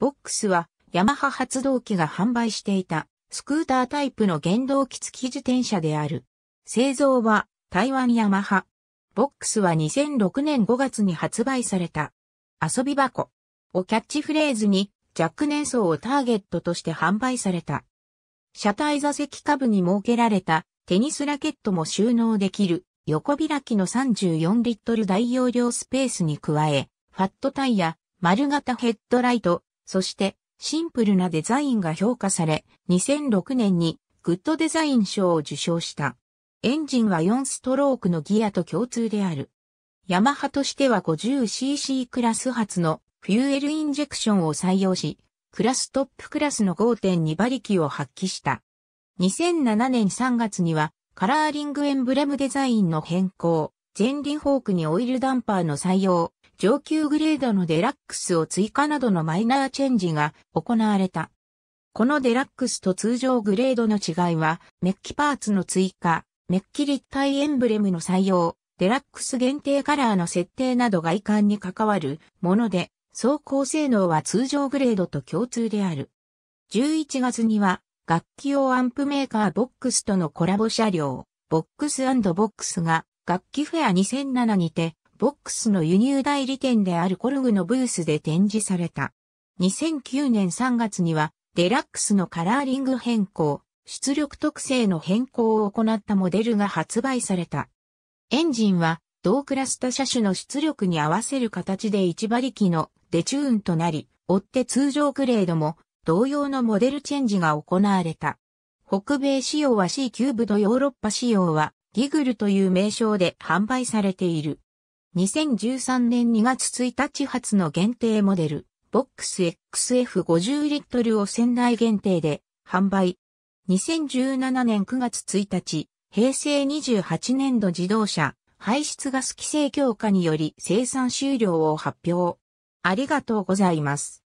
ボックスはヤマハ発動機が販売していたスクータータイプの原動機付き自転車である。製造は台湾ヤマハ。ボックスは2006年5月に発売された。遊び箱をキャッチフレーズに若年層をターゲットとして販売された。車体座席下部に設けられたテニスラケットも収納できる横開きの34リットル大容量スペースに加え、ファットタイヤ、丸型ヘッドライト、そして、シンプルなデザインが評価され、2006年にグッドデザイン賞を受賞した。エンジンは4ストロークのギアと共通である。ヤマハとしては 50cc クラス発のフューエルインジェクションを採用し、クラストップクラスの5.2馬力を発揮した。2007年3月にはカラーリングエンブレムデザインの変更、前輪フォークにオイルダンパーの採用、上級グレードのデラックスを追加などのマイナーチェンジが行われた。このデラックスと通常グレードの違いは、メッキパーツの追加、メッキ立体エンブレムの採用、デラックス限定カラーの設定など外観に関わるもので、走行性能は通常グレードと共通である。11月には、楽器用アンプメーカーボックスとのコラボ車両、ボックスボックスが、楽器フェア2007にて、ボックスの輸入代理店であるコルグのブースで展示された。2009年3月には、デラックスのカラーリング変更、出力特性の変更を行ったモデルが発売された。エンジンは、同クラスタ車種の出力に合わせる形で1馬力のデチューンとなり、追って通常グレードも同様のモデルチェンジが行われた。北米仕様は C キューブとヨーロッパ仕様はギグルという名称で販売されている。2013年2月1日発の限定モデル、ボックス XF50 リットルを仙台限定で販売。2017年9月1日、平成28年度自動車排出ガス規制強化により生産終了を発表。ありがとうございます。